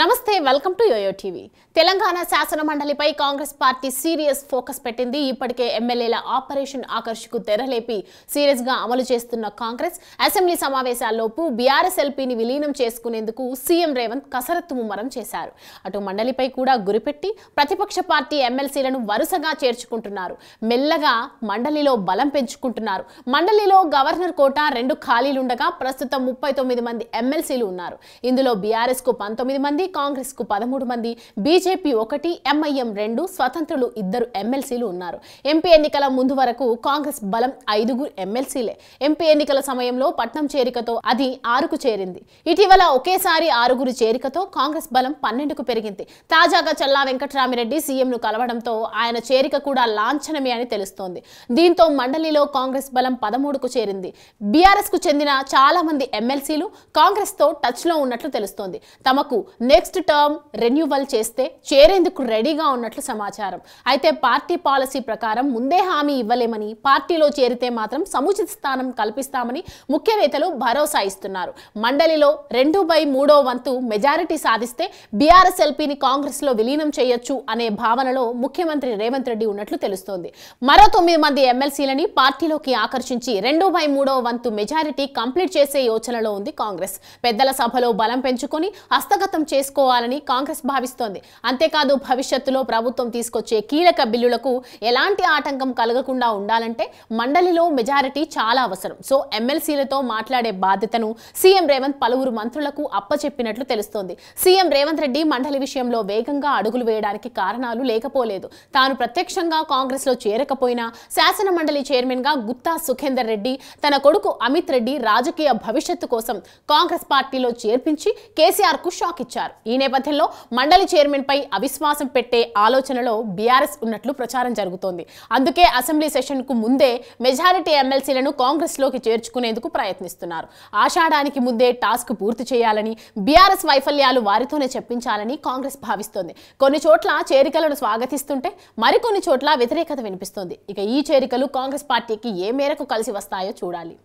నమస్తే welcome to YoYo TV Telangana శాసన మండలిపై కాంగ్రెస్ పార్టీ సీరియస్ ఫోకస్ పెట్టింది ఇప్పటికే ఎమ్మెల్యేల ఆపరేషన్ ఆకర్షకు తెరలేపి సీరియస్ గా అమలు చేస్తున్న కాంగ్రెస్ అసెంబ్లీ సమావేశాల్లోపు బీఆర్ఎస్ ఎల్పీని విలీనం చేసుకునేందుకు సీఎం రేవంత్ కసరత్తు ముమ్మరం చేశారు అటు మండలిపై కూడా గురిపెట్టి ప్రతిపక్ష పార్టీ ఎమ్మెల్సీలను వరుసగా చేర్చుకుంటున్నారు మెల్లగా మండలిలో బలం పెంచుకుంటున్నారు మండలిలో గవర్నర్ కోట రెండు ఖాళీలుండగా ప్రస్తుతం ముప్పై తొమ్మిది మంది ఎమ్మెల్సీలు ఉన్నారు ఇందులో బీఆర్ఎస్ కు పంతొమ్మిది మంది కాంగ్రెస్ కు పదమూడు మంది బీజేపీ ఒకటి ఎంఐఎం రెండు స్వతంత్రులు ఇద్దరు ఎమ్మెల్సీలు ఉన్నారు ఎంపీ ఎన్నికల ముందు వరకు కాంగ్రెస్ బలం ఐదుగురు ఎమ్మెల్సీలే ఎంపీ ఎన్నికల సమయంలో పట్నం చేరికతో అది ఆరుకు చేరింది ఇటీవల ఒకేసారి ఆరుగురు చేరికతో కాంగ్రెస్ బలం పన్నెండుకు పెరిగింది తాజాగా చల్లా వెంకటరామిరెడ్డి ను కలవడంతో ఆయన చేరిక కూడా లాంఛనమే అని తెలుస్తోంది దీంతో మండలిలో కాంగ్రెస్ బలం పదమూడుకు చేరింది బీఆర్ఎస్ కు చెందిన చాలా మంది ఎమ్మెల్సీలు కాంగ్రెస్ తో టచ్ లో ఉన్నట్లు తెలుస్తోంది తమకు నెక్స్ట్ టర్మ్ రెన్యువల్ చేస్తే చేరేందుకు రెడీగా ఉన్నట్లు సమాచారం అయితే పార్టీ పాలసీ ప్రకారం ముందే హామీ ఇవ్వలేమని పార్టీలో చేరితే మాత్రం సముచిత స్థానం కల్పిస్తామని ముఖ్య నేతలు భరోసా ఇస్తున్నారు మండలిలో రెండు బై మూడో వంతు మెజారిటీ సాధిస్తే బీఆర్ఎస్ ఎల్పీని కాంగ్రెస్లో విలీనం చేయొచ్చు అనే భావనలో ముఖ్యమంత్రి రేవంత్ రెడ్డి ఉన్నట్లు తెలుస్తోంది మరో తొమ్మిది మంది ఎమ్మెల్సీలని పార్టీలోకి ఆకర్షించి రెండు బై మూడో వంతు మెజారిటీ కంప్లీట్ చేసే యోచనలో ఉంది కాంగ్రెస్ పెద్దల సభలో బలం పెంచుకొని హస్తగతం చేసి చేసుకోవాలని కాంగ్రెస్ భావిస్తోంది అంతేకాదు భవిష్యత్తులో ప్రభుత్వం తీసుకొచ్చే కీలక బిల్లులకు ఎలాంటి ఆటంకం కలగకుండా ఉండాలంటే మండలిలో మెజారిటీ చాలా అవసరం సో ఎమ్మెల్సీలతో మాట్లాడే బాధ్యతను సీఎం రేవంత్ పలువురు మంత్రులకు అప్పచెప్పినట్లు తెలుస్తోంది సీఎం రేవంత్ రెడ్డి మండలి విషయంలో వేగంగా అడుగులు వేయడానికి కారణాలు లేకపోలేదు తాను ప్రత్యక్షంగా కాంగ్రెస్ లో చేరకపోయినా శాసన మండలి చైర్మన్ గా గుత్తా సుఖేందర్ రెడ్డి తన కొడుకు అమిత్ రెడ్డి రాజకీయ భవిష్యత్తు కోసం కాంగ్రెస్ పార్టీలో చేర్పించి కు షాక్ ఇచ్చారు ఈ నేపథ్యంలో మండలి చైర్మన్పై అవిశ్వాసం పెట్టే ఆలోచనలో బీఆర్ఎస్ ఉన్నట్లు ప్రచారం జరుగుతోంది అందుకే అసెంబ్లీ సెషన్ కు ముందే మెజారిటీ ఎమ్మెల్సీలను కాంగ్రెస్ లోకి చేర్చుకునేందుకు ప్రయత్నిస్తున్నారు ఆషాఢానికి ముందే టాస్క్ పూర్తి చేయాలని బీఆర్ఎస్ వైఫల్యాలు వారితోనే చెప్పించాలని కాంగ్రెస్ భావిస్తోంది కొన్ని చోట్ల చేరికలను స్వాగతిస్తుంటే మరికొన్ని చోట్ల వ్యతిరేకత వినిపిస్తోంది ఇక ఈ చేరికలు కాంగ్రెస్ పార్టీకి ఏ మేరకు కలిసి వస్తాయో చూడాలి